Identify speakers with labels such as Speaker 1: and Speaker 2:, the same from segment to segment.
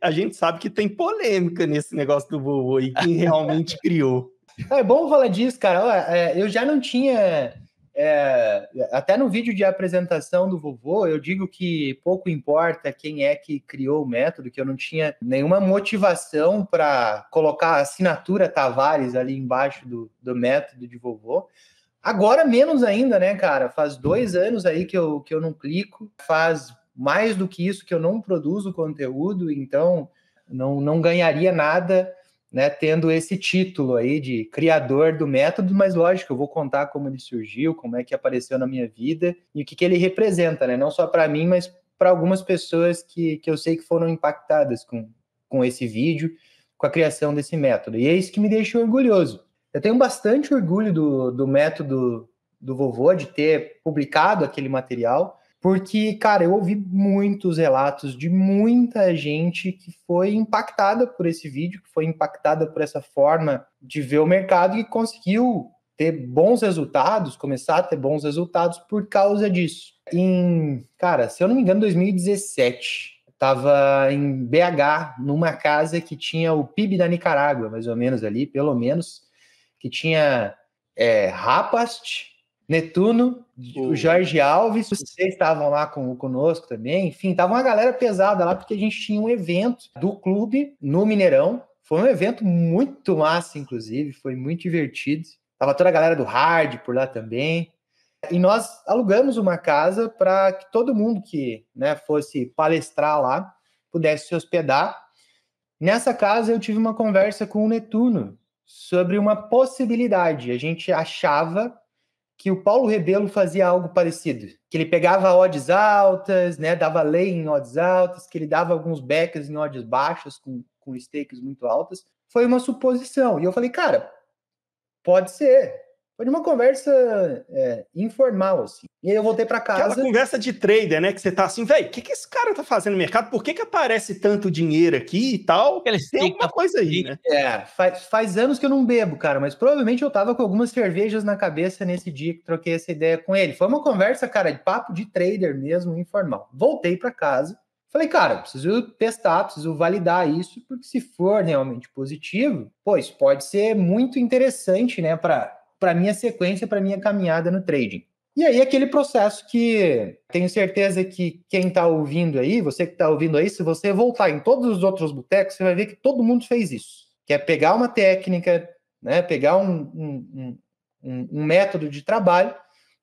Speaker 1: a gente sabe que tem polêmica nesse negócio do vovô e quem realmente criou. É bom falar disso, cara. É, eu já não tinha. É, até no vídeo de apresentação do vovô, eu digo que pouco importa quem é que criou o método, que eu não tinha nenhuma motivação para colocar a assinatura Tavares ali embaixo do, do método de vovô. Agora menos ainda, né, cara? Faz dois anos aí que eu, que eu não clico, faz mais do que isso que eu não produzo conteúdo, então não, não ganharia nada né, tendo esse título aí de criador do método, mas lógico, eu vou contar como ele surgiu, como é que apareceu na minha vida e o que, que ele representa, né? Não só para mim, mas para algumas pessoas que, que eu sei que foram impactadas com, com esse vídeo, com a criação desse método. E é isso que me deixa orgulhoso. Eu tenho bastante orgulho do, do método do vovô, de ter publicado aquele material, porque, cara, eu ouvi muitos relatos de muita gente que foi impactada por esse vídeo, que foi impactada por essa forma de ver o mercado e conseguiu ter bons resultados, começar a ter bons resultados por causa disso. Em, cara, se eu não me engano, 2017, estava em BH, numa casa que tinha o PIB da Nicarágua, mais ou menos ali, pelo menos, que tinha é, Rapast, Netuno, o, Jorge Alves, vocês estavam lá com, conosco também, enfim, tava uma galera pesada lá, porque a gente tinha um evento do clube no Mineirão. Foi um evento muito massa, inclusive, foi muito divertido. Tava toda a galera do hard por lá também. E nós alugamos uma casa para que todo mundo que né, fosse palestrar lá pudesse se hospedar. Nessa casa eu tive uma conversa com o Netuno sobre uma possibilidade. A gente achava que o Paulo Rebelo fazia algo parecido, que ele pegava odds altas, né, dava lei em odds altas, que ele dava alguns backers em odds baixas com, com stakes muito altas. Foi uma suposição. E eu falei, cara, pode ser. Foi de uma conversa é, informal, assim. E aí eu voltei para casa. Aquela conversa de trader, né? Que você tá assim, velho, o que, que esse cara tá fazendo no mercado? Por que, que aparece tanto dinheiro aqui e tal? Eles Tem alguma coisa aí, né? É, faz, faz anos que eu não bebo, cara, mas provavelmente eu tava com algumas cervejas na cabeça nesse dia que troquei essa ideia com ele. Foi uma conversa, cara, de papo de trader mesmo, informal. Voltei para casa. Falei, cara, preciso testar, preciso validar isso, porque se for realmente positivo, pois pode ser muito interessante, né, para para minha sequência, para minha caminhada no trading. E aí, aquele processo que tenho certeza que quem está ouvindo aí, você que está ouvindo aí, se você voltar em todos os outros botecos, você vai ver que todo mundo fez isso. Que é pegar uma técnica, né, pegar um, um, um, um método de trabalho,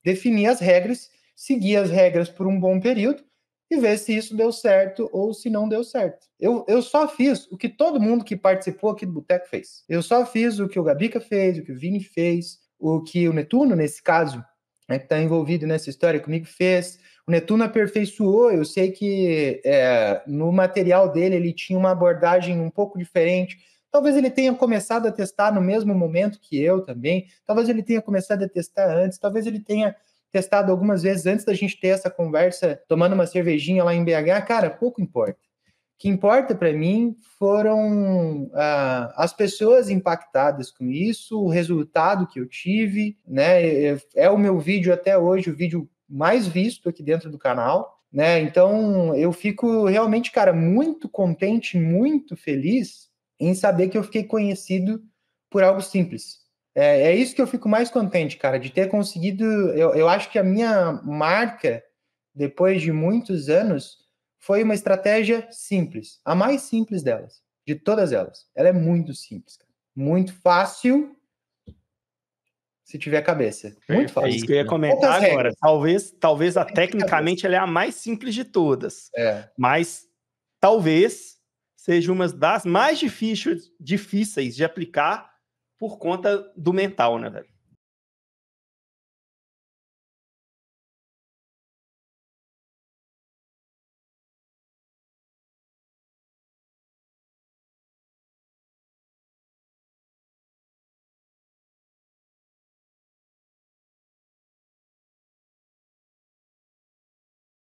Speaker 1: definir as regras, seguir as regras por um bom período e ver se isso deu certo ou se não deu certo. Eu, eu só fiz o que todo mundo que participou aqui do Boteco fez. Eu só fiz o que o Gabica fez, o que o Vini fez, o que o Netuno, nesse caso, né, que está envolvido nessa história comigo, fez. O Netuno aperfeiçoou, eu sei que é, no material dele ele tinha uma abordagem um pouco diferente. Talvez ele tenha começado a testar no mesmo momento que eu também, talvez ele tenha começado a testar antes, talvez ele tenha testado algumas vezes antes da gente ter essa conversa, tomando uma cervejinha lá em BH. Cara, pouco importa que importa para mim foram uh, as pessoas impactadas com isso, o resultado que eu tive, né? É, é, é o meu vídeo até hoje, o vídeo mais visto aqui dentro do canal, né? Então eu fico realmente, cara, muito contente, muito feliz em saber que eu fiquei conhecido por algo simples. É, é isso que eu fico mais contente, cara, de ter conseguido. Eu, eu acho que a minha marca, depois de muitos anos, foi uma estratégia simples, a mais simples delas, de todas elas. Ela é muito simples, cara. muito fácil se tiver cabeça. Muito fácil. É isso que eu ia comentar agora. Talvez, talvez a tecnicamente ela é a mais simples de todas. É. Mas talvez seja uma das mais difíceis, difíceis de aplicar por conta do mental, né, velho?